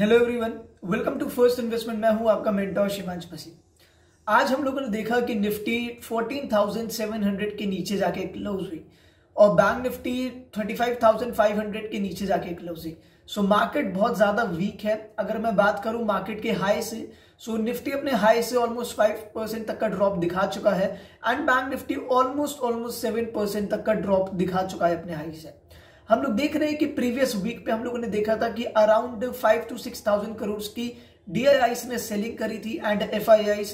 Hello everyone welcome to first investment मैं हूं आपका मेंटोर शिवांश पसी आज हम लोगों ने देखा कि निफ्टी 14,700 के नीचे जाके क्लोज हुई और बैंक निफ्टी 35,500 के नीचे जाके क्लोज हुई सो मार्केट बहुत ज़्यादा वीक है अगर मैं बात करूं मार्केट के हाई से सो so, निफ्टी अपने हाई से ऑलमोस्ट फाइव परसेंट तक का ड्रॉप दिखा चुका है and bank Nifty almost almost seven percent तक का ड्रॉप दिखा चुका है अपने हाई से हम लोग देख रहे हैं कि प्रीवियस वीक पे हम लोगों ने देखा था कि around five to six thousand crore की डी ने सेलिंग करी थी एंड एफ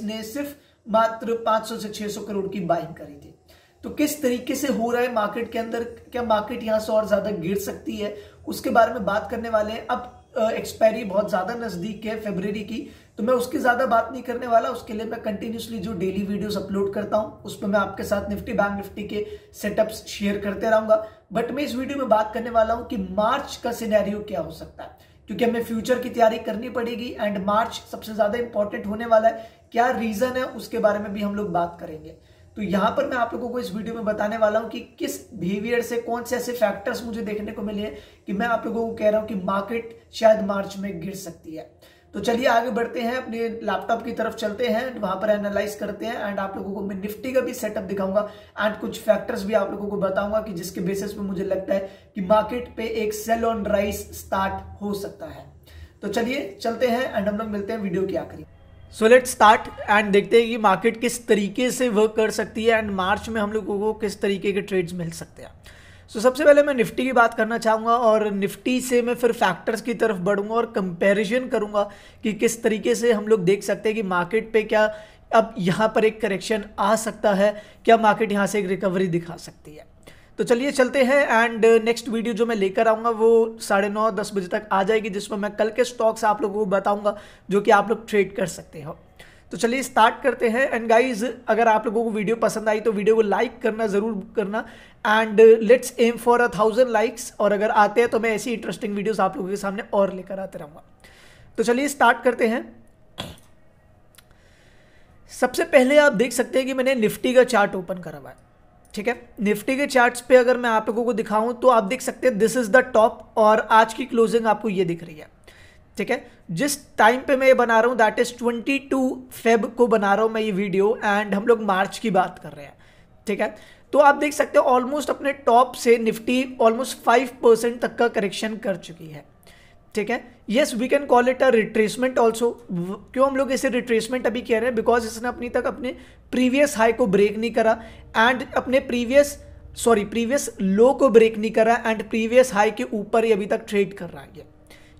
ने सिर्फ मात्र पांच से छह करोड़ की बाइंग करी थी तो किस तरीके से हो रहा है मार्केट के अंदर क्या मार्केट यहां से और ज्यादा गिर सकती है उसके बारे में बात करने वाले हैं अब एक्सपायरी बहुत ज्यादा नजदीक है फेबर की तो मैं उसकी ज़्यादा बात नहीं करने वाला उसके लिए मैं कंटिन्यूसली जो डेली वीडियोस अपलोड करता हूँ पर मैं आपके साथ निफ्टी बैंक निफ्टी के सेटअप्स शेयर करते रहूंगा बट मैं इस वीडियो में बात करने वाला हूँ कि मार्च का सिनेरियो क्या हो सकता है क्योंकि हमें फ्यूचर की तैयारी करनी पड़ेगी एंड मार्च सबसे ज़्यादा इंपॉर्टेंट होने वाला है क्या रीज़न है उसके बारे में भी हम लोग बात करेंगे तो यहाँ पर मैं आप लोगों को इस वीडियो में बताने वाला हूँ कि किस बिहेवियर से कौन से ऐसे फैक्टर्स मुझे देखने को मिले हैं कि मैं आप लोगों को कह रहा हूँ कि मार्केट शायद मार्च में गिर सकती है तो चलिए आगे बढ़ते हैं अपने लैपटॉप की तरफ चलते हैं वहां पर एनालाइज करते हैं एंड आप लोगों को मैं निफ्टी का भी सेटअप दिखाऊंगा एंड कुछ फैक्टर्स भी आप लोगों को बताऊंगा कि जिसके बेसिस पे मुझे लगता है कि मार्केट पे एक सेल ऑन राइस स्टार्ट हो सकता है तो चलिए चलते हैं एंड हम लोग मिलते हैं वीडियो की आखिरी सो लेट स्टार्ट एंड देखते हैं कि मार्केट किस तरीके से वर्क कर सकती है एंड मार्च में हम लोगों को किस तरीके के ट्रेड्स मिल सकते हैं सो so, सबसे पहले मैं निफ्टी की बात करना चाहूँगा और निफ्टी से मैं फिर फैक्टर्स की तरफ बढ़ूँगा और कंपैरिजन करूँगा कि किस तरीके से हम लोग देख सकते हैं कि मार्केट पे क्या अब यहाँ पर एक करेक्शन आ सकता है क्या मार्केट यहाँ से एक रिकवरी दिखा सकती है तो चलिए चलते हैं एंड नेक्स्ट वीडियो जो मैं लेकर आऊँगा वो साढ़े नौ दस बजे तक आ जाएगी जिसमें मैं कल के स्टॉक्स आप लोगों को बताऊँगा जो कि आप लोग ट्रेड कर सकते हो तो चलिए स्टार्ट करते हैं एंड गाइज अगर आप लोगों को वीडियो पसंद आई तो वीडियो को लाइक करना ज़रूर करना and let's aim for a thousand likes और अगर आते हैं तो मैं ऐसी इंटरेस्टिंग वीडियोस आप लोगों के सामने और लेकर आते रहूंगा तो चलिए स्टार्ट करते हैं सबसे पहले आप देख सकते हैं कि मैंने निफ्टी का चार्ट ओपन करा हुआ है ठीक है निफ्टी के चार्ट्स पे अगर मैं आप लोगों को दिखाऊं तो आप देख सकते हैं दिस इज़ द टॉप और आज की क्लोजिंग आपको ये दिख रही है ठीक है जिस टाइम पे मैं ये बना रहा हूँ दैट इज़ 22 फेब को बना रहा हूँ मैं ये वीडियो एंड हम लोग मार्च की बात कर रहे हैं ठीक है तो आप देख सकते हो ऑलमोस्ट अपने टॉप से निफ्टी ऑलमोस्ट फाइव परसेंट तक का करेक्शन कर चुकी है ठीक है yes we can call it a retracement also क्यों हम लोग इसे रिट्रेसमेंट अभी कह रहे हैं बिकॉज इसने अपनी तक अपने प्रीवियस हाई को ब्रेक नहीं करा एंड अपने प्रीवियस सॉरी प्रीवियस लो को ब्रेक नहीं करा एंड प्रीवियस हाई के ऊपर ही अभी तक ट्रेड कर रहा है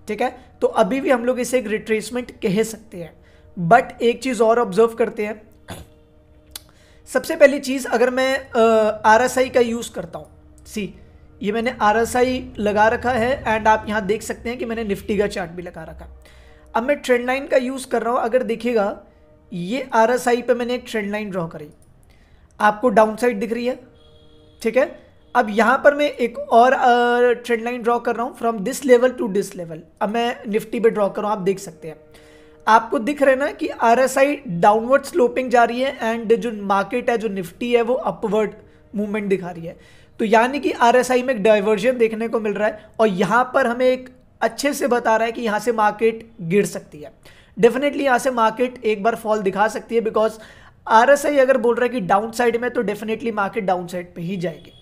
ठीक है तो अभी भी हम लोग इसे एक रिट्रेसमेंट कह सकते हैं बट एक चीज़ और ऑब्जर्व करते हैं सबसे पहली चीज़ अगर मैं आर एस आई का यूज़ करता हूं सी ये मैंने आर एस आई लगा रखा है एंड आप यहां देख सकते हैं कि मैंने निफ्टी का चार्ट भी लगा रखा अब मैं ट्रेंड लाइन का यूज़ कर रहा हूं अगर देखिएगा ये आर एस आई पर मैंने एक ट्रेंड लाइन ड्रॉ करी आपको डाउन साइड दिख रही है ठीक है अब यहाँ पर मैं एक और ट्रेंड लाइन ड्रॉ कर रहा हूँ from this level to this level अब मैं निफ्टी पे ड्रॉ कर रहा हूँ आप देख सकते हैं आपको दिख रहा है ना कि R S I downward sloping जा रही है एंड जो मार्केट है जो निफ्टी है वो अपवर्ड मूवमेंट दिखा रही है तो यानी कि आर एस आई में एक डाइवर्जन देखने को मिल रहा है और यहाँ पर हमें एक अच्छे से बता रहा है कि यहाँ से मार्केट गिर सकती है डेफिनेटली यहाँ से मार्केट एक बार फॉल दिखा सकती है बिकॉज आर एस आई अगर बोल रहा है कि डाउन साइड में तो डेफिनेटली मार्केट डाउन साइड पर ही जाएगी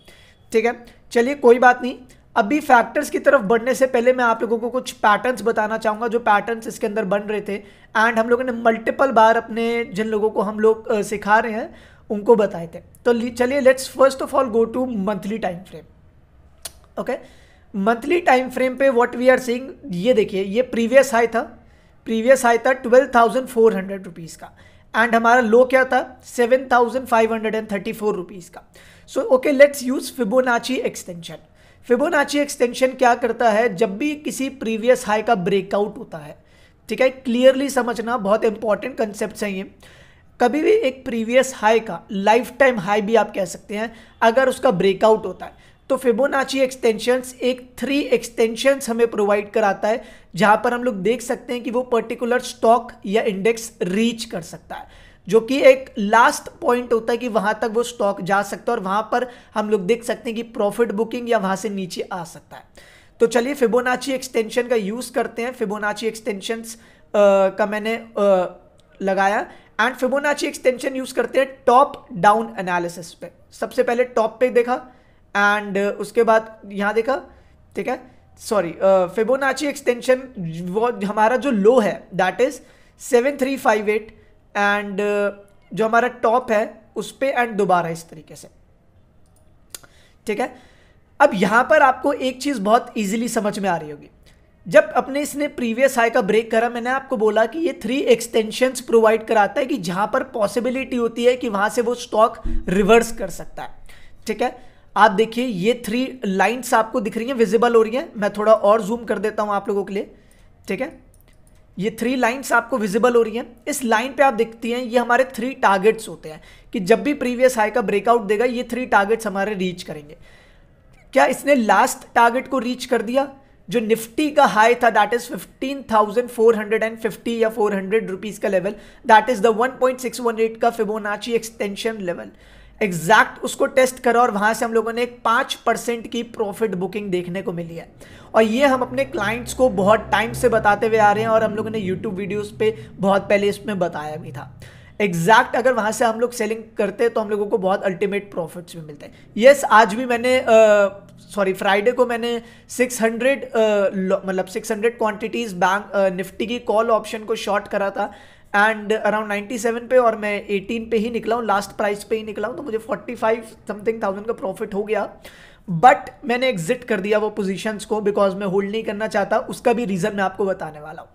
ठीक है चलिए कोई बात नहीं अभी फैक्टर्स की तरफ बढ़ने से पहले मैं आप लोगों को कुछ पैटर्न्स बताना चाहूँगा जो पैटर्न्स इसके अंदर बन रहे थे एंड हम लोगों ने मल्टीपल बार अपने जिन लोगों को हम लोग सिखा रहे हैं उनको बताए थे तो चलिए let's first of all go to monthly time frame okay monthly time frame पे व्हाट वी आर सीइंग ये देखिए ये प्रीवियस हाई था प्रीवियस हाई था twelve thousand four hundred rupees का एंड हमारा लो क्या था seven thousand five hundred and thirty four rupees का so okay let's use Fibonacci extension Fibonacci extension क्या करता है जब भी किसी प्रीवियस हाई का ब्रेकआउट होता है ठीक है क्लियरली समझना बहुत इंपॉर्टेंट कंसेप्ट है ये कभी भी एक प्रीवियस हाई का लाइफ टाइम हाई भी आप कह सकते हैं अगर उसका ब्रेकआउट होता है तो फिबोनाची एक्सटेंशंस एक थ्री एक्सटेंशंस हमें प्रोवाइड कराता है जहां पर हम लोग देख सकते हैं कि वो पर्टिकुलर स्टॉक या इंडेक्स रीच कर सकता है जो कि एक लास्ट पॉइंट होता है कि वहां तक वो स्टॉक जा सकता है और वहां पर हम लोग देख सकते हैं कि प्रॉफिट बुकिंग या वहां से नीचे आ सकता है तो चलिए फिबोनाची एक्सटेंशन का यूज करते हैं फिबोनाची एक्सटेंशन का मैंने आ, लगाया एंड फिबोनाची एक्सटेंशन यूज करते हैं टॉप डाउन एनालिसिस पे सबसे पहले टॉप पे देखा एंड उसके बाद यहाँ देखा ठीक है सॉरी फिबोनाची एक्सटेंशन वो हमारा जो लो है that is seven three five eight and uh, जो हमारा टॉप है उस पर एंड दोबारा इस तरीके से ठीक है अब यहां पर आपको एक चीज़ बहुत ईजिली समझ में आ रही होगी जब अपने इसने प्रीवियस हाई का ब्रेक करा मैंने आपको बोला कि ये थ्री एक्सटेंशंस प्रोवाइड कराता है कि जहां पर पॉसिबिलिटी होती है कि वहां से वो स्टॉक रिवर्स कर सकता है ठीक है आप देखिए ये थ्री लाइन्स आपको दिख रही हैं विजिबल हो रही हैं मैं थोड़ा और जूम कर देता हूँ आप लोगों के लिए ठीक है ये थ्री लाइंस आपको विजिबल हो रही हैं इस लाइन पे आप दिखती हैं ये हमारे थ्री टारगेट्स होते हैं कि जब भी प्रीवियस हाई का ब्रेकआउट देगा ये थ्री टारगेट्स हमारे रीच करेंगे क्या इसने लास्ट टारगेट को रीच कर दिया जो निफ्टी का हाई था दैट इज 15,450 या 400 रुपीस का लेवल दैट इज द 1.618 का फिबोनाची एक्सटेंशन लेवल एग्जैक्ट उसको टेस्ट करा और वहां से हम लोगों ने एक पाँच परसेंट की प्रॉफिट बुकिंग देखने को मिली है और ये हम अपने क्लाइंट्स को बहुत टाइम से बताते हुए आ रहे हैं और हम लोगों ने यूट्यूब वीडियोस पे बहुत पहले इसमें बताया भी था एग्जैक्ट अगर वहां से हम लोग सेलिंग करते तो हम लोगों को बहुत अल्टीमेट प्रॉफिट्स भी मिलते हैं येस yes, आज भी मैंने सॉरी uh, फ्राइडे को मैंने 600 हंड्रेड uh, मतलब 600 क्वांटिटीज़ बैंक निफ्टी की कॉल ऑप्शन को शॉर्ट करा था एंड अराउंड 97 पे और मैं 18 पे ही निकला हूँ लास्ट प्राइस पे ही निकला हूँ तो मुझे 45 समथिंग थाउजेंड का प्रॉफिट हो गया बट मैंने एग्जिट कर दिया वो पोजीशंस को बिकॉज मैं होल्ड नहीं करना चाहता उसका भी रीज़न मैं आपको बताने वाला हूँ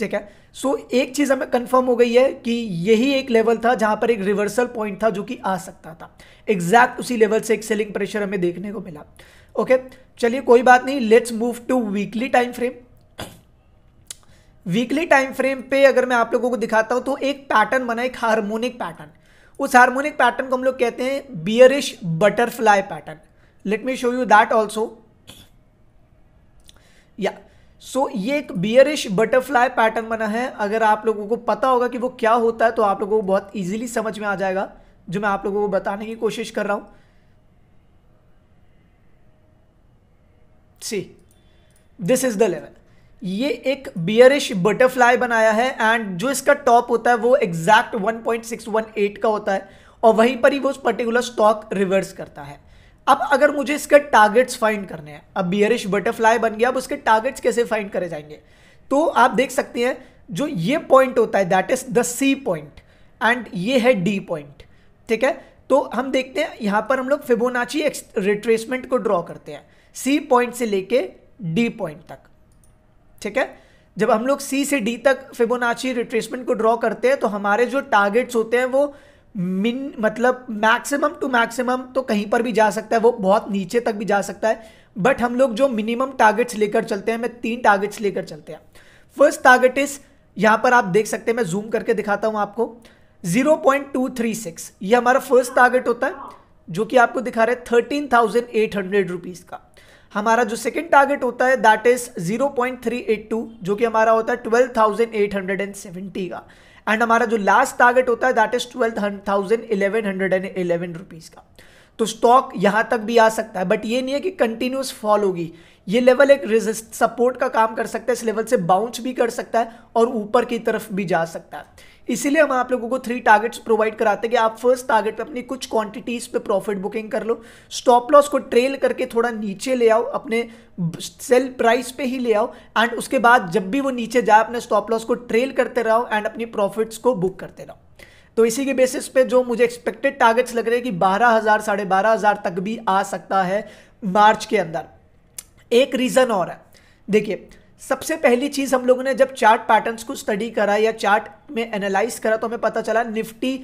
ठीक है सो so, एक चीज़ हमें कंफर्म हो गई है कि यही एक लेवल था जहां पर एक रिवर्सल पॉइंट था जो कि आ सकता था एग्जैक्ट उसी लेवल से एक सेलिंग प्रेशर हमें देखने को मिला ओके okay? चलिए कोई बात नहीं let's move to weekly time frame weekly time frame पे अगर मैं आप लोगों को दिखाता हूं तो एक पैटर्न बना एक हार्मोनिक पैटर्न उस हार्मोनिक पैटर्न को हम लोग कहते हैं bearish butterfly pattern let me show you that also या सो ये एक बियरिश बटरफ्लाई पैटर्न बना है अगर आप लोगों को पता होगा कि वो क्या होता है तो आप लोगों को बहुत ईजिली समझ में आ जाएगा जो मैं आप लोगों को बताने की कोशिश कर रहा हूं see this is the level ये एक बियरिश बटरफ्लाई बनाया है एंड जो इसका टॉप होता है वो एग्जैक्ट 1.618 का होता है और वहीं पर ही वो उस पर्टिकुलर स्टॉक रिवर्स करता है अब अगर मुझे इसके टारगेट्स फाइंड करने हैं अब बियरिश बटरफ्लाई बन गया अब उसके टारगेट्स कैसे फाइंड करे जाएंगे तो आप देख सकते हैं जो ये पॉइंट होता है that is the C point and ये है डी पॉइंट ठीक है तो हम देखते हैं यहाँ पर हम लोग फिबोनाची रिट्रेसमेंट को ड्रॉ करते हैं सी पॉइंट से लेके डी पॉइंट तक ठीक है जब हम लोग सी से डी तक फिबोनाची रिट्रेसमेंट को ड्रॉ करते हैं तो हमारे जो टारगेट्स होते हैं वो मिन मतलब मैक्सिमम टू मैक्सिमम तो कहीं पर भी जा सकता है वो बहुत नीचे तक भी जा सकता है बट हम लोग जो मिनिमम टारगेट्स लेकर चलते हैं मैं तीन टारगेट्स लेकर चलते हैं फर्स्ट टारगेट इज यहां पर आप देख सकते हैं मैं जूम करके दिखाता हूं आपको 0.236 ये हमारा फर्स्ट टारगेट होता है जो कि आपको दिखा रहे हैं thirteen thousand eight hundred rupees का हमारा जो सेकंड टारगेट होता है दैट इज 0.382 जो कि हमारा होता है 12,870 का एंड हमारा जो लास्ट टारगेट होता है that is twelve thousand eleven hundred and rupees का तो स्टॉक यहाँ तक भी आ सकता है बट ये नहीं है कि कंटिन्यूस फॉल होगी ये लेवल एक रेजिस्ट सपोर्ट का काम कर सकता है इस लेवल से बाउंस भी कर सकता है और ऊपर की तरफ भी जा सकता है इसीलिए हम आप लोगों को थ्री टारगेट्स प्रोवाइड कराते हैं कि आप फर्स्ट टारगेट पे अपनी कुछ क्वांटिटीज पे प्रॉफिट बुकिंग कर लो स्टॉप लॉस को ट्रेल करके थोड़ा नीचे ले आओ अपने सेल प्राइस पे ही ले आओ एंड उसके बाद जब भी वो नीचे जाए अपने स्टॉप लॉस को ट्रेल करते रहो एंड अपनी प्रॉफिट्स को बुक करते रहो तो इसी के बेसिस पे जो मुझे एक्सपेक्टेड टारगेट्स लग रहे हैं कि बारह हज़ार साढ़े बारह हज़ार तक भी आ सकता है मार्च के अंदर एक रीज़न और है देखिए सबसे पहली चीज़ हम लोगों ने जब चार्ट पैटर्न्स को स्टडी करा या चार्ट में एनालाइज करा तो हमें पता चला निफ्टी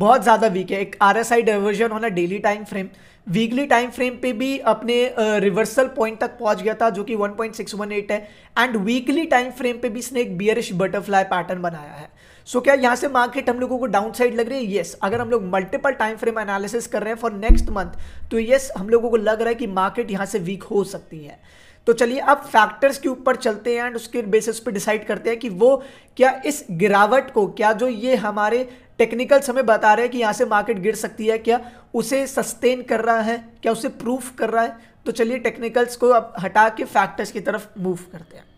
बहुत ज़्यादा वीक है एक आर एस आई डाइवर्जन होना daily time frame weekly time frame पे भी अपने रिवर्सल पॉइंट तक पहुंच गया था जो कि 1.618 है एंड वीकली टाइम फ्रेम पे भी इसने एक बियरिश बटरफ्लाई पैटर्न बनाया है सो so, क्या यहां से मार्केट हम लोगों को डाउन साइड लग रही है येस अगर हम लोग मल्टीपल टाइम फ्रेम एनालिसिस कर रहे हैं फॉर नेक्स्ट मंथ तो येस हम लोगों को लग रहा है कि मार्केट यहाँ से वीक हो सकती है तो चलिए अब फैक्टर्स के ऊपर चलते हैं एंड उसके बेसिस पे डिसाइड करते हैं कि वो क्या इस गिरावट को क्या जो ये हमारे टेक्निकल्स हमें बता रहे हैं कि यहाँ से मार्केट गिर सकती है क्या उसे सस्टेन कर रहा है क्या उसे प्रूफ कर रहा है तो चलिए टेक्निकल्स को अब हटा के फैक्टर्स की तरफ मूव करते हैं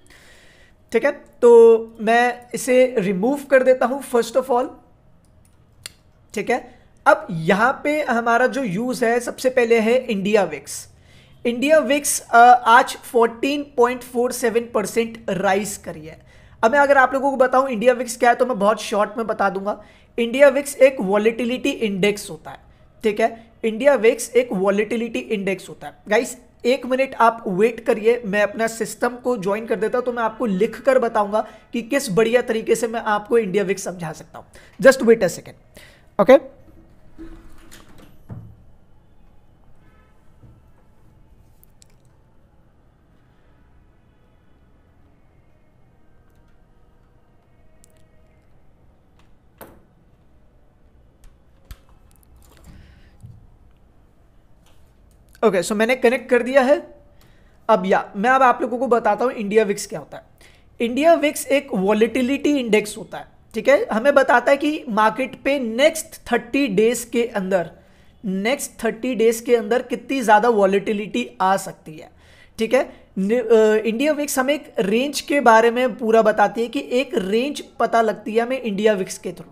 ठीक है तो मैं इसे रिमूव कर देता हूं फर्स्ट ऑफ ऑल ठीक है अब यहां पे हमारा जो यूज है सबसे पहले है इंडिया विक्स इंडिया विक्स आज 14.47 परसेंट राइस करी है अब मैं अगर आप लोगों को बताऊं इंडिया विक्स क्या है तो मैं बहुत शॉर्ट में बता दूंगा इंडिया विक्स एक वॉलिटिलिटी इंडेक्स होता है ठीक है इंडिया विक्स एक वॉलिटिलिटी इंडेक्स होता है गाइस एक मिनट आप वेट करिए मैं अपना सिस्टम को ज्वाइन कर देता हूं तो मैं आपको लिख कर बताऊंगा कि किस बढ़िया तरीके से मैं आपको इंडिया विक समझा सकता हूं just wait a second okay okay so मैंने कनेक्ट कर दिया है अब या मैं अब आप लोगों को बताता हूँ इंडिया विक्स क्या होता है इंडिया विक्स एक वॉलिटिलिटी इंडेक्स होता है ठीक है हमें बताता है कि मार्केट पे नेक्स्ट थर्टी डेज के अंदर नेक्स्ट थर्टी डेज के अंदर कितनी ज़्यादा वॉलिटिलिटी आ सकती है ठीक है इंडिया विक्स हमें एक रेंज के बारे में पूरा बताती है कि एक रेंज पता लगती है हमें इंडिया विक्स के थ्रू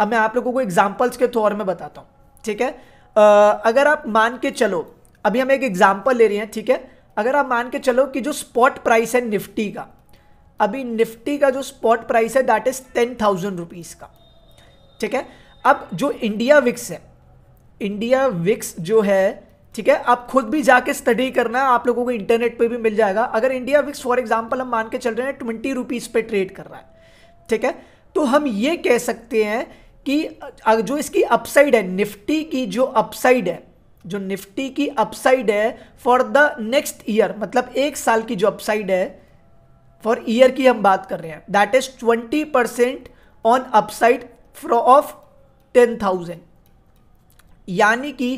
अब मैं आप लोगों को एग्जाम्पल्स के थ्रू में बताता हूँ ठीक है आ, अगर आप मान के चलो अभी हम एक एग्जाम्पल ले रहे हैं ठीक है अगर आप मान के चलो कि जो स्पॉट प्राइस है निफ्टी का अभी निफ्टी का जो स्पॉट प्राइस है that is ten thousand rupees का ठीक है अब जो इंडिया विक्स है इंडिया विक्स जो है ठीक है आप खुद भी जाके स्टडी करना आप लोगों को इंटरनेट पे भी मिल जाएगा अगर इंडिया विक्स फॉर एग्जांपल हम मान के चल रहे हैं ट्वेंटी रुपीज़ पे ट्रेड कर रहा है ठीक है तो हम ये कह सकते हैं कि जो इसकी अपसाइड है निफ्टी की जो अपसाइड है जो निफ्टी की अपसाइड है फॉर द नेक्स्ट ईयर मतलब एक साल की जो अपसाइड है फॉर ईयर की हम बात कर रहे हैं that is 20% percent on upside from of ten thousand यानी कि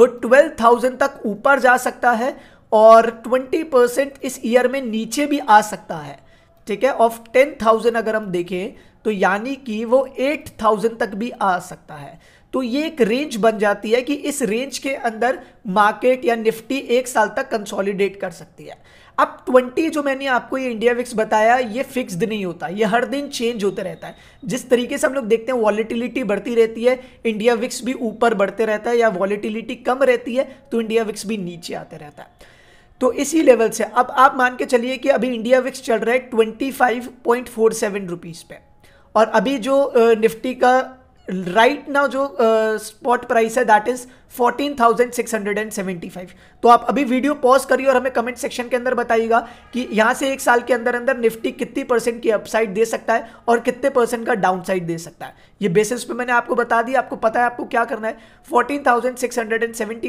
वो ट्वेल्व थाउजेंड तक ऊपर जा सकता है और ट्वेंटी परसेंट इस ईयर में नीचे भी आ सकता है ठीक है ऑफ टेन थाउजेंड अगर हम देखें तो यानी कि वो एट थाउजेंड तक भी आ सकता है तो ये एक रेंज बन जाती है कि इस रेंज के अंदर मार्केट या निफ्टी एक साल तक कंसोलिडेट कर सकती है अब 20 जो मैंने आपको ये इंडिया विक्स बताया ये फिक्स्ड नहीं होता ये हर दिन चेंज होते रहता है जिस तरीके से हम लोग देखते हैं वॉलीटिलिटी बढ़ती रहती है इंडिया विक्स भी ऊपर बढ़ते रहता है या वॉलीटिलिटी कम रहती है तो इंडिया विक्स भी नीचे आते रहता है तो इसी लेवल से अब आप मान के चलिए कि अभी इंडिया विक्स चल रहा है twenty five point four seven rupees पे और अभी जो निफ्टी का राइट right नाउ जो स्पॉट uh, प्राइस है दैट इज 14,675 तो आप अभी वीडियो पॉज करिए और हमें कमेंट सेक्शन के अंदर बताइएगा कि यहां से एक साल के अंदर अंदर निफ्टी कितनी परसेंट की अपसाइड दे सकता है और कितने परसेंट का डाउनसाइड दे सकता है ये बेसिस पे मैंने आपको बता दिया आपको पता है आपको क्या करना है फोर्टीन थाउजेंड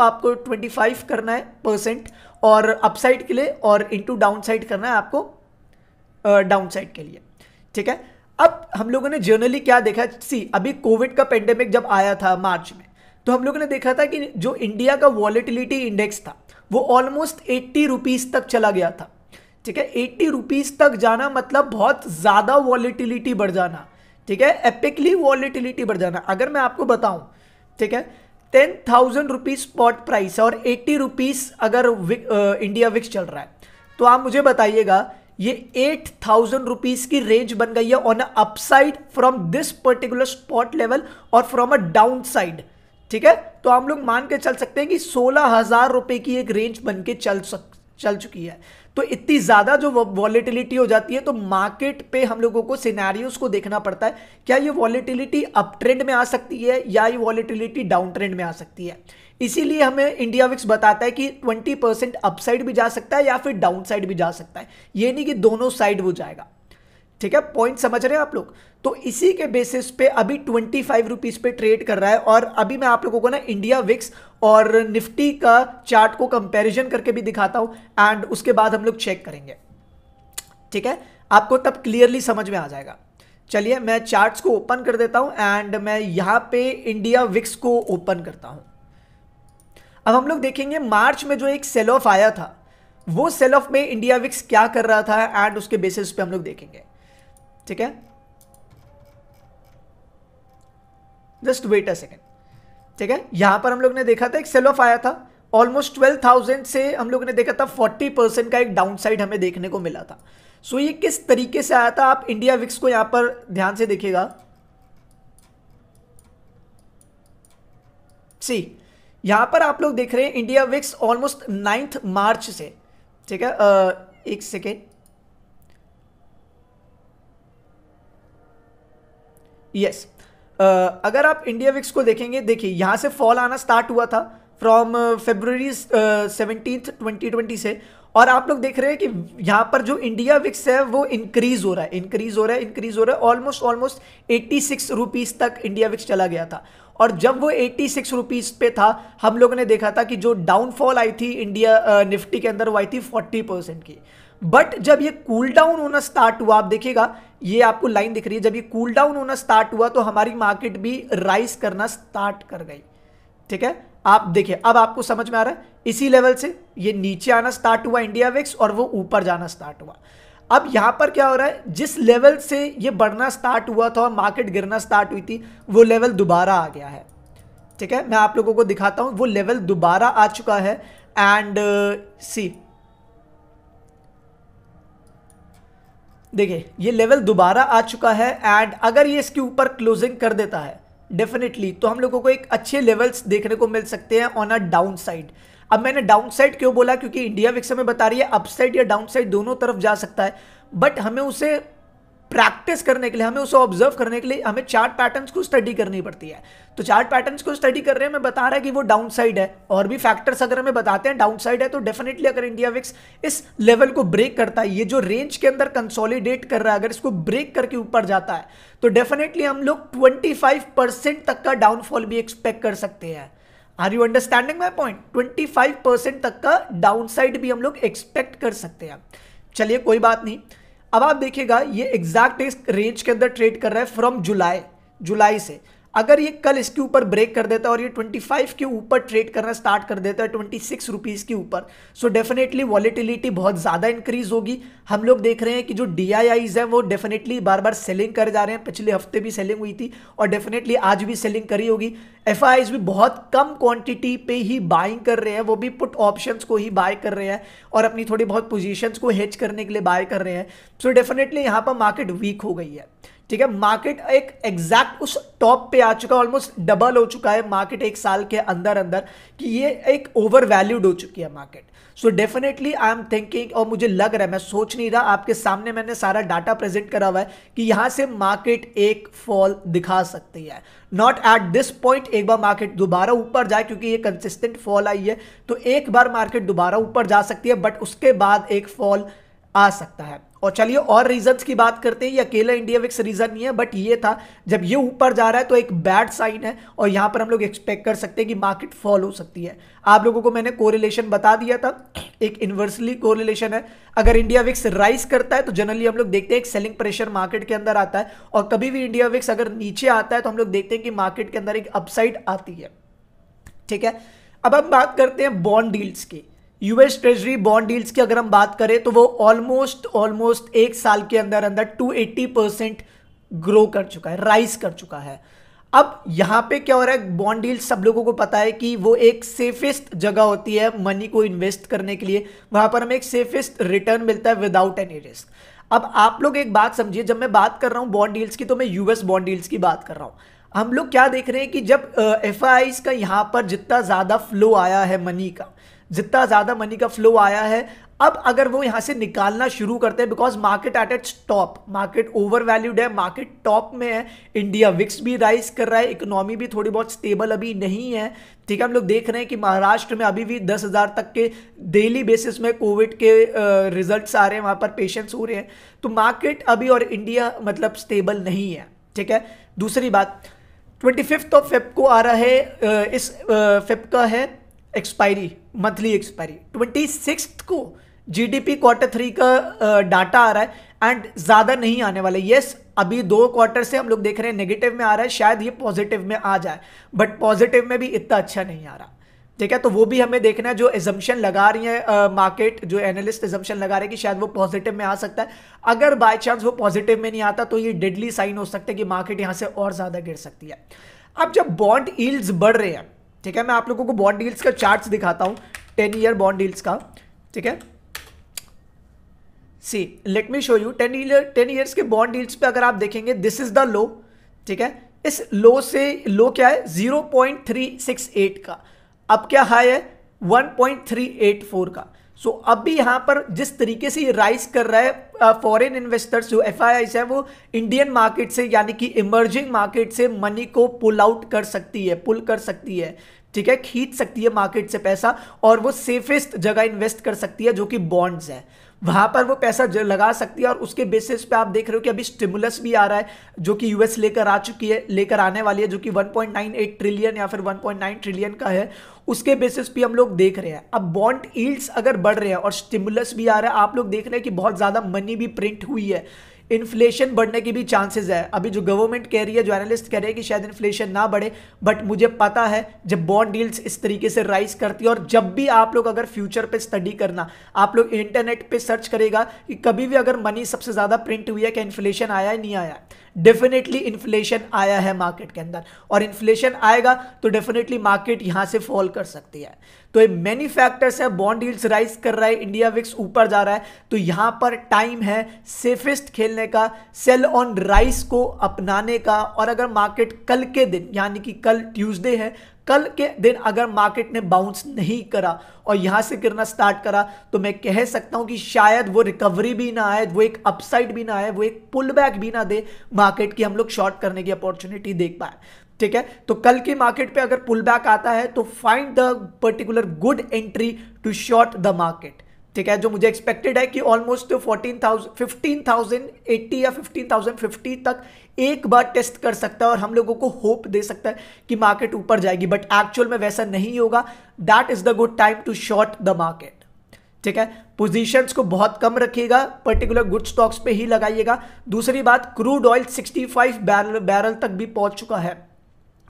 आपको ट्वेंटी करना है परसेंट और अपसाइड के लिए और इंटू डाउन करना है आपको डाउन uh, के लिए ठीक है अब हम लोगों ने जर्नली क्या देखा सी अभी कोविड का पेंडेमिक जब आया था मार्च में तो हम लोगों ने देखा था कि जो इंडिया का वॉलिटिलिटी इंडेक्स था वो ऑलमोस्ट एट्टी रुपीज़ तक चला गया था ठीक है एट्टी रुपीज़ तक जाना मतलब बहुत ज़्यादा वॉलिटिलिटी बढ़ जाना ठीक है एपिकली वॉलिटिलिटी बढ़ जाना अगर मैं आपको बताऊं ठीक है ten thousand rupees spot price और एट्टी रुपीज़ अगर विक, आ, इंडिया विक्स चल रहा है तो आप मुझे बताइएगा ये एट थाउजेंड रुपीज की रेंज बन गई है on upside from this particular spot level और फ्रॉम अ डाउन साइड ठीक है तो हम लोग मान के चल सकते हैं कि सोलह हजार रुपए की एक रेंज बन के चल सक चल चुकी है तो इतनी ज़्यादा जो वॉलिटिलिटी हो जाती है तो मार्केट पे हम लोगों को सिनेरियोस को देखना पड़ता है क्या ये वॉलिटिलिटी अप ट्रेंड में आ सकती है या ये वॉलिटिलिटी डाउन ट्रेंड में आ सकती है इसीलिए हमें इंडिया विक्स बताता है कि 20 परसेंट अपसाइड भी जा सकता है या फिर डाउन साइड भी जा सकता है ये नहीं कि दोनों साइड वो जाएगा ठीक है पॉइंट समझ रहे हैं आप लोग तो इसी के बेसिस पे अभी ट्वेंटी फाइव रुपीज़ पे ट्रेड कर रहा है और अभी मैं आप लोगों को ना इंडिया विक्स और निफ्टी का चार्ट को कंपेरिजन करके भी दिखाता हूँ एंड उसके बाद हम लोग चेक करेंगे ठीक है आपको तब क्लियरली समझ में आ जाएगा चलिए मैं चार्ट्स को ओपन कर देता हूँ एंड मैं यहाँ पे इंडिया विक्स को ओपन करता हूँ अब हम लोग देखेंगे मार्च में जो एक सेल ऑफ आया था वो सेल ऑफ में इंडिया विक्स क्या कर रहा था एंड उसके बेसिस पे हम लोग देखेंगे ठीक है जस्ट वेट अ सेकेंड ठीक है यहां पर हम लोग ने देखा था एक सेल ऑफ आया था ऑलमोस्ट ट्वेल्व थाउजेंड से हम लोग ने देखा था फोर्टी परसेंट का एक डाउन साइड हमें देखने को मिला था सो so, ये किस तरीके से आया था आप इंडिया विक्स को यहां पर ध्यान से देखिएगा सी यहाँ पर आप लोग देख रहे हैं India VIX almost ninth March से ठीक है एक सेकेंड यस yes. uh, अगर आप इंडिया विक्स को देखेंगे देखिए यहाँ से फॉल आना स्टार्ट हुआ था from February seventeen twenty twenty से और आप लोग देख रहे हैं कि यहाँ पर जो इंडिया विक्स है वो इंक्रीज हो रहा है इंक्रीज हो रहा है इंक्रीज हो रहा है almost almost eighty six rupees तक इंडिया विक्स चला गया था और जब वो एट्टी सिक्स रुपीज़ पे था हम लोगों ने देखा था कि जो डाउनफॉल आई थी इंडिया निफ्टी के अंदर वो आई थी फोर्टी परसेंट की बट जब ये कूल डाउन होना स्टार्ट हुआ आप देखिएगा ये आपको लाइन दिख रही है जब ये कूल डाउन होना स्टार्ट हुआ तो हमारी मार्केट भी राइज करना स्टार्ट कर गई ठीक है आप देखिए अब आपको समझ में आ रहा है इसी लेवल से ये नीचे आना स्टार्ट हुआ इंडिया विक्स और वो ऊपर जाना स्टार्ट हुआ अब यहां पर क्या हो रहा है जिस लेवल से ये बढ़ना स्टार्ट हुआ था और मार्केट गिरना स्टार्ट हुई थी वो लेवल दोबारा आ गया है ठीक है मैं आप लोगों को दिखाता हूं वो लेवल दोबारा आ चुका है एंड सी uh, देखिए ये लेवल दोबारा आ चुका है एंड अगर ये इसके ऊपर क्लोजिंग कर देता है डेफिनेटली तो हम लोगों को एक अच्छे लेवल्स देखने को मिल सकते हैं ऑन अ डाउन साइड अब मैंने डाउन साइड क्यों बोला क्योंकि इंडिया विक्स में बता रही है अपसाइड या डाउन साइड दोनों तरफ जा सकता है बट हमें उसे प्रैक्टिस करने के लिए हमें उसे ऑब्जर्व करने के लिए हमें चार्ट पैटर्न्स को स्टडी करनी पड़ती है तो चार्ट पैटर्न्स को स्टडी कर रहे हैं मैं बता रहा है कि वो डाउन साइड है और भी फैक्टर्स अगर हमें बताते हैं डाउन साइड है तो डेफिनेटली अगर इंडिया विक्स इस लेवल को ब्रेक करता है ये जो रेंज के अंदर कंसोलिडेट कर रहा है अगर इसको ब्रेक करके ऊपर जाता है तो डेफिनेटली हम लोग ट्वेंटी तक का डाउनफॉल भी एक्सपेक्ट कर सकते हैं are you understanding my point twenty तक का डाउन भी हम लोग एक्सपेक्ट कर सकते हैं चलिए कोई बात नहीं अब आप देखिएगा ये एग्जैक्ट इस रेंज के अंदर ट्रेड कर रहा है फ्रॉम जुलाई जुलाई से अगर ये कल इसके ऊपर ब्रेक कर देता है और ये 25 के ऊपर ट्रेड करना स्टार्ट कर देता है ट्वेंटी सिक्स रुपीज़ के ऊपर सो डेफिनेटली वॉलीटिलिटी बहुत ज़्यादा इंक्रीज होगी हम लोग देख रहे हैं कि जो डी आई आईज हैं वो डेफिनेटली बार बार सेलिंग कर जा रहे हैं पिछले हफ्ते भी सेलिंग हुई थी और डेफिनेटली आज भी सेलिंग करी होगी एफ भी बहुत कम क्वान्टिटी पे ही बाइंग कर रहे हैं वो भी पुट ऑप्शन को ही बाय कर रहे हैं और अपनी थोड़ी बहुत पोजिशन को हेच करने के लिए बाय कर रहे हैं सो डेफिनेटली यहाँ पर मार्केट वीक हो गई है ठीक है मार्केट एक एग्जैक्ट उस टॉप पे आ चुका है ऑलमोस्ट डबल हो चुका है मार्केट एक साल के अंदर अंदर कि ये एक ओवर वैल्यूड हो चुकी है market so definitely I am thinking और मुझे लग रहा है मैं सोच नहीं रहा आपके सामने मैंने सारा डाटा प्रेजेंट करा हुआ है कि यहां से मार्केट एक फॉल दिखा सकती है नॉट एट दिस पॉइंट एक बार मार्केट दोबारा ऊपर जाए क्योंकि ये कंसिस्टेंट फॉल आई है तो एक बार मार्केट दोबारा ऊपर जा सकती है बट उसके बाद एक फॉल आ सकता है और चलिए और रीजंस की बात करते हैं ये अकेला इंडिया विक्स रीजन नहीं है बट ये था जब ये ऊपर जा रहा है तो एक बैड साइन है और यहां पर हम लोग एक्सपेक्ट कर सकते हैं कि मार्केट फॉल हो सकती है आप लोगों को मैंने कोरिलेशन बता दिया था एक इन्वर्सली कोरिलेशन है अगर इंडिया विक्स राइज करता है तो जनरली हम लोग देखते हैं एक सेलिंग प्रेशर मार्केट के अंदर आता है और कभी भी इंडिया विक्स अगर नीचे आता है तो हम लोग देखते हैं कि मार्केट के अंदर एक अपसाइड आती है ठीक है अब हम बात करते हैं बॉन्ड डील्स की यूएस ट्रेजरी बॉन्ड डील्स की अगर हम बात करें तो वो ऑलमोस्ट ऑलमोस्ट एक साल के अंदर अंदर 280 परसेंट ग्रो कर चुका है राइज कर चुका है अब यहाँ पे क्या हो रहा है बॉन्ड डील्स सब लोगों को पता है कि वो एक सेफेस्ट जगह होती है मनी को इन्वेस्ट करने के लिए वहां पर हमें एक सेफेस्ट रिटर्न मिलता है विदाउट एनी रिस्क अब आप लोग एक बात समझिए जब मैं बात कर रहा हूँ बॉन्ड डील्स की तो मैं यूएस बॉन्ड डील्स की बात कर रहा हूँ हम लोग क्या देख रहे हैं कि जब एफ uh, का यहाँ पर जितना ज़्यादा फ्लो आया है मनी का जितना ज़्यादा मनी का फ्लो आया है अब अगर वो यहाँ से निकालना शुरू करते हैं because market at its top market overvalued है मार्केट टॉप में है इंडिया विक्स भी राइज कर रहा है इकोनॉमी भी थोड़ी बहुत स्टेबल अभी नहीं है ठीक है हम लोग देख रहे हैं कि महाराष्ट्र में अभी भी दस हज़ार तक के डेली बेसिस में कोविड के रिजल्ट्स आ रहे हैं वहाँ पर पेशेंट्स हो रहे हैं तो मार्केट अभी और इंडिया मतलब स्टेबल नहीं है ठीक है दूसरी बात ट्वेंटी फिफ्थ ऑफ फिफ्थ को आ रहा है इस फिफ्थ का है expiry monthly expiry twenty six को जीडीपी क्वार्टर थ्री का डाटा आ रहा है एंड ज़्यादा नहीं आने वाला यस अभी दो क्वार्टर से हम लोग देख रहे हैं नेगेटिव में आ रहा है शायद ये पॉजिटिव में आ जाए बट पॉजिटिव में भी इतना अच्छा नहीं आ रहा ठीक है तो वो भी हमें देखना है जो एजम्पन लगा रही है मार्केट जो एनालिस्ट एजम्पन लगा रहे हैं कि शायद वो पॉजिटिव में आ सकता है अगर बाय चांस वो पॉजिटिव में नहीं आता तो ये डेडली साइन हो सकता है कि मार्केट यहाँ से और ज़्यादा गिर सकती है अब जब बॉन्ड ईल्ड्स बढ़ रहे हैं ठीक है मैं आप लोगों को बॉन्ड डील्स का चार्ट दिखाता हूँ टेन ईयर बॉन्ड डील्स का ठीक है see let me show you ten year ten years के बॉन्ड डील्स पे अगर आप देखेंगे दिस इज द लो ठीक है इस लो से लो क्या है 0.368 का अब क्या हाई है 1.384 का सो so, अभी यहां पर जिस तरीके से ये राइज कर रहा है फॉरेन इन्वेस्टर्स जो एफ है वो इंडियन मार्केट से यानी कि इमर्जिंग मार्केट से मनी को पुल आउट कर सकती है पुल कर सकती है ठीक है खींच सकती है मार्केट से पैसा और वो सेफेस्ट जगह इन्वेस्ट कर सकती है जो कि बॉन्ड्स है वहां पर वो पैसा लगा सकती है और उसके बेसिस पे आप देख रहे हो कि अभी स्टिमुलस भी आ रहा है जो कि यूएस लेकर आ चुकी है लेकर आने वाली है जो कि 1.98 ट्रिलियन या फिर 1.9 ट्रिलियन का है उसके बेसिस पे हम लोग देख रहे हैं अब बॉन्ड ईल्ड्स अगर बढ़ रहे हैं और स्टिमुलस भी आ रहा है आप लोग देख रहे हैं कि बहुत ज़्यादा मनी भी प्रिंट हुई है इन्फ्लेशन बढ़ने की भी चांसेस है अभी जो गवर्नमेंट कह रही है जो एनालिस्ट कह रहे हैं कि शायद इन्फ्लेशन ना बढ़े बट मुझे पता है जब बॉन्ड डील्स इस तरीके से राइज करती है और जब भी आप लोग अगर फ्यूचर पे स्टडी करना आप लोग इंटरनेट पे सर्च करेगा कि कभी भी अगर मनी सबसे ज़्यादा प्रिंट हुई है क्या इन्फ्लेशन आया है नहीं आया डेफिनेटली इन्फ्लेशन आया है मार्केट के अंदर और इन्फ्लेशन आएगा तो डेफिनेटली मार्केट यहां से फॉल कर सकती है तो ये मेनी फैक्टर्स है बॉन्ड डील्स राइज कर रहा है इंडिया विक्स ऊपर जा रहा है तो यहां पर टाइम है सेफेस्ट खेलने बेचने का सेल ऑन राइस को अपनाने का और अगर मार्केट कल के दिन यानी कि कल ट्यूसडे है कल के दिन अगर मार्केट ने बाउंस नहीं करा और यहां से गिरना स्टार्ट करा तो मैं कह सकता हूं कि शायद वो रिकवरी भी ना आए वो एक अपसाइड भी ना आए वो एक पुल बैक भी ना दे मार्केट की हम लोग शॉर्ट करने की अपॉर्चुनिटी देख पाए ठीक है तो कल के मार्केट पे अगर पुल बैक आता है तो find the particular good entry to short the market ठीक है जो मुझे एक्सपेक्टेड है कि almost fourteen thousand fifteen thousand eighty या फिफ्टीन थाउजेंड फिफ्टी तक एक बार टेस्ट कर सकता है और हम लोगों को होप दे सकता है कि मार्केट ऊपर जाएगी बट एक्चुअल में वैसा नहीं होगा that is the good time to short the market ठीक है पोजीशंस को बहुत कम रखिएगा पर्टिकुलर गुड स्टॉक्स पे ही लगाइएगा दूसरी बात क्रूड ऑयल 65 बैरल बैरल तक भी पहुंच चुका है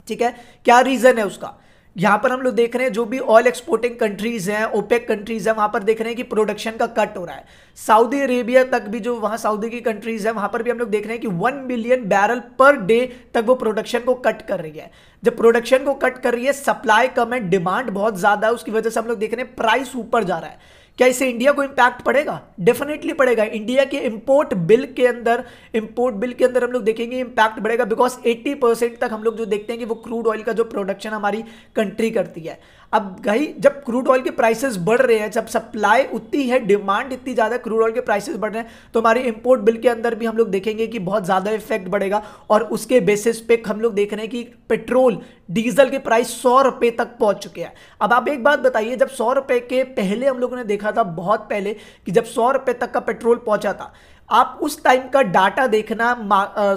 ठीक है क्या रीजन है उसका यहां पर हम लोग देख रहे हैं जो भी ऑयल एक्सपोर्टिंग कंट्रीज हैं ओपेक कंट्रीज हैं वहां पर देख रहे हैं कि प्रोडक्शन का कट हो रहा है सऊदी अरेबिया तक भी जो वहां सऊदी की कंट्रीज हैं वहां पर भी हम लोग देख रहे हैं कि one million barrel per day तक वो प्रोडक्शन को कट कर रही है जब प्रोडक्शन को कट कर रही है सप्लाई कम है डिमांड बहुत ज़्यादा है उसकी वजह से हम लोग देख रहे हैं प्राइस ऊपर जा रहा है क्या इससे इंडिया को इम्पैक्ट पड़ेगा डेफिनेटली पड़ेगा इंडिया के इम्पोर्ट बिल के अंदर इम्पोर्ट बिल के अंदर हम लोग देखेंगे इम्पैक्ट बढ़ेगा बिकॉज 80 परसेंट तक हम लोग जो देखते हैं कि वो क्रूड ऑयल का जो प्रोडक्शन हमारी कंट्री करती है अब गई जब क्रूड ऑयल के प्राइसेस बढ़ रहे हैं जब सप्लाई उतनी है डिमांड इतनी ज़्यादा क्रूड ऑयल के प्राइसेस बढ़ रहे हैं तो हमारे इम्पोर्ट बिल के अंदर भी हम लोग देखेंगे कि बहुत ज़्यादा इफेक्ट बढ़ेगा और उसके बेसिस पे हम लोग देख रहे हैं कि पेट्रोल डीजल के प्राइस सौ रुपए तक पहुंच चुके हैं अब आप एक बात बताइए जब सौ रुपए के पहले हम लोगों ने देखा था बहुत पहले कि जब सौ रुपए तक का पेट्रोल पहुंचा था आप उस टाइम का डाटा देखना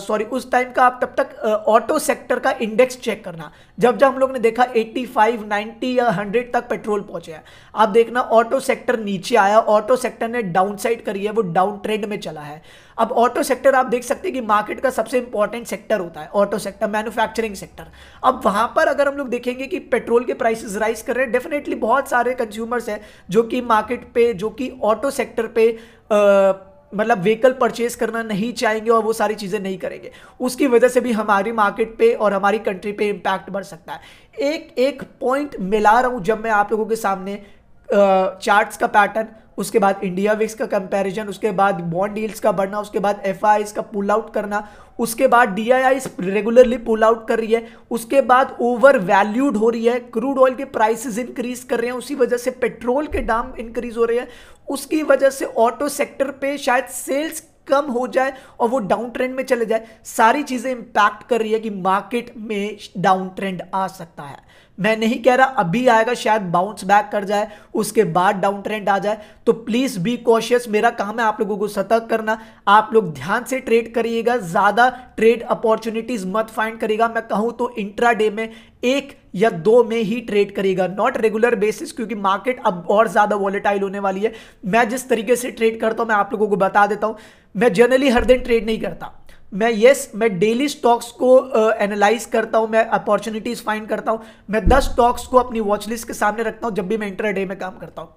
सॉरी उस टाइम का आप तब तक ऑटो सेक्टर का इंडेक्स चेक करना जब जब हम लोग ने देखा 85, 90 या 100 तक पेट्रोल पहुंचे है आप देखना ऑटो सेक्टर नीचे आया ऑटो सेक्टर ने डाउन साइड करी है वो डाउन ट्रेंड में चला है अब ऑटो सेक्टर आप देख सकते हैं कि मार्केट का सबसे इंपॉर्टेंट सेक्टर होता है ऑटो सेक्टर मैन्युफैक्चरिंग सेक्टर अब वहां पर अगर हम लोग देखेंगे कि पेट्रोल के प्राइसेस राइज कर रहे हैं डेफिनेटली बहुत सारे कंज्यूमर्स हैं जो कि मार्केट पे जो कि ऑटो सेक्टर पे आ, मतलब व्हीकल परचेज करना नहीं चाहेंगे और वो सारी चीज़ें नहीं करेंगे उसकी वजह से भी हमारी मार्केट पे और हमारी कंट्री पे इम्पैक्ट बढ़ सकता है एक एक पॉइंट मिला रहा हूँ जब मैं आप लोगों के सामने चार्ट्स का पैटर्न उसके बाद इंडिया विक्स का कंपैरिजन उसके बाद बॉन्ड डील्स का बढ़ना उसके बाद एफ का पुल आउट करना उसके बाद डी रेगुलरली पुल आउट कर रही है उसके बाद ओवर वैल्यूड हो रही है क्रूड ऑयल के प्राइसेस इंक्रीज कर रहे हैं उसी वजह से पेट्रोल के दाम इंक्रीज हो रहे हैं उसकी वजह से ऑटो सेक्टर पे शायद सेल्स कम हो जाए और वो डाउन ट्रेंड में चले जाए सारी चीज़ें इम्पैक्ट कर रही है कि मार्केट में डाउन ट्रेंड आ सकता है मैं नहीं कह रहा अभी आएगा शायद बाउंस बैक कर जाए उसके बाद डाउन ट्रेंड आ जाए तो प्लीज़ बी कॉशियस मेरा काम है आप लोगों को सतर्क करना आप लोग ध्यान से ट्रेड करिएगा ज़्यादा ट्रेड अपॉर्चुनिटीज़ मत फाइंड करिएगा मैं कहूँ तो इंट्रा डे में एक या दो में ही ट्रेड करेगा नॉट रेगुलर बेसिस क्योंकि मार्केट अब और ज़्यादा वॉलेटाइल होने वाली है मैं जिस तरीके से ट्रेड करता हूँ मैं आप लोगों को बता देता हूँ मैं जनरली हर दिन ट्रेड नहीं करता मैं यस मैं डेली स्टॉक्स को एनालाइज uh, करता हूं मैं अपॉर्चुनिटीज फाइंड करता हूं मैं दस स्टॉक्स को अपनी वॉचलिस्ट के सामने रखता हूं जब भी मैं इंटर डे में काम करता हूं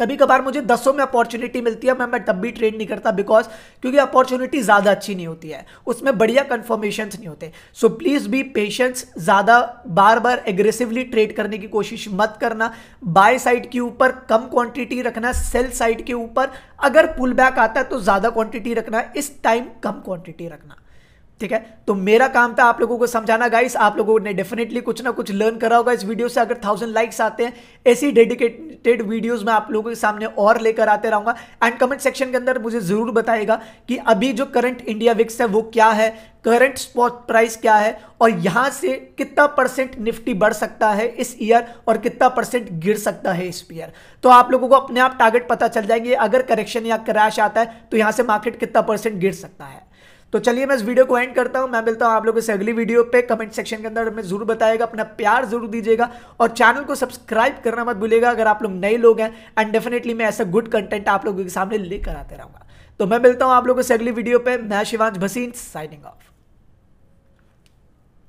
कभी कभार मुझे दसों में अपॉर्चुनिटी मिलती है मैं मैं तब भी ट्रेड नहीं करता बिकॉज क्योंकि अपॉर्चुनिटी ज़्यादा अच्छी नहीं होती है उसमें बढ़िया कन्फर्मेशन नहीं होते सो प्लीज़ बी पेशेंस ज़्यादा बार बार एग्रेसिवली ट्रेड करने की कोशिश मत करना बाय साइड के ऊपर कम क्वांटिटी रखना सेल साइड के ऊपर अगर पुल बैक आता है तो ज़्यादा क्वांटिटी रखना इस टाइम कम क्वांटिटी रखना ठीक है तो मेरा काम था आप लोगों को समझाना गाइस आप लोगों ने डेफिनेटली कुछ ना कुछ लर्न करा होगा इस वीडियो से अगर थाउजेंड लाइक्स आते हैं ऐसी डेडिकेटेड वीडियोस मैं आप लोगों के सामने और लेकर आते रहूंगा एंड कमेंट सेक्शन के अंदर मुझे जरूर बताएगा कि अभी जो करंट इंडिया विक्स है वो क्या है करंट स्पॉट प्राइस क्या है और यहां से कितना परसेंट निफ्टी बढ़ सकता है इस ईयर और कितना परसेंट गिर सकता है इस ईयर तो आप लोगों को अपने आप टारगेट पता चल जाएंगे अगर करेक्शन या क्रैश आता है तो यहाँ से मार्केट कितना परसेंट गिर सकता है तो चलिए मैं इस वीडियो को एंड करता हूँ मैं मिलता हूँ आप लोगों से अगली वीडियो पे कमेंट सेक्शन के अंदर हमें जरूर बताएगा अपना प्यार जरूर दीजिएगा और चैनल को सब्सक्राइब करना मत भूलिएगा अगर आप लोग नए लोग हैं एंड डेफिनेटली मैं ऐसा गुड कंटेंट आप लोगों के सामने लेकर आते रहूँगा तो मैं मिलता हूँ आप लोगों से अगली वीडियो पे मैं शिवांश भसीन साइनिंग ऑफ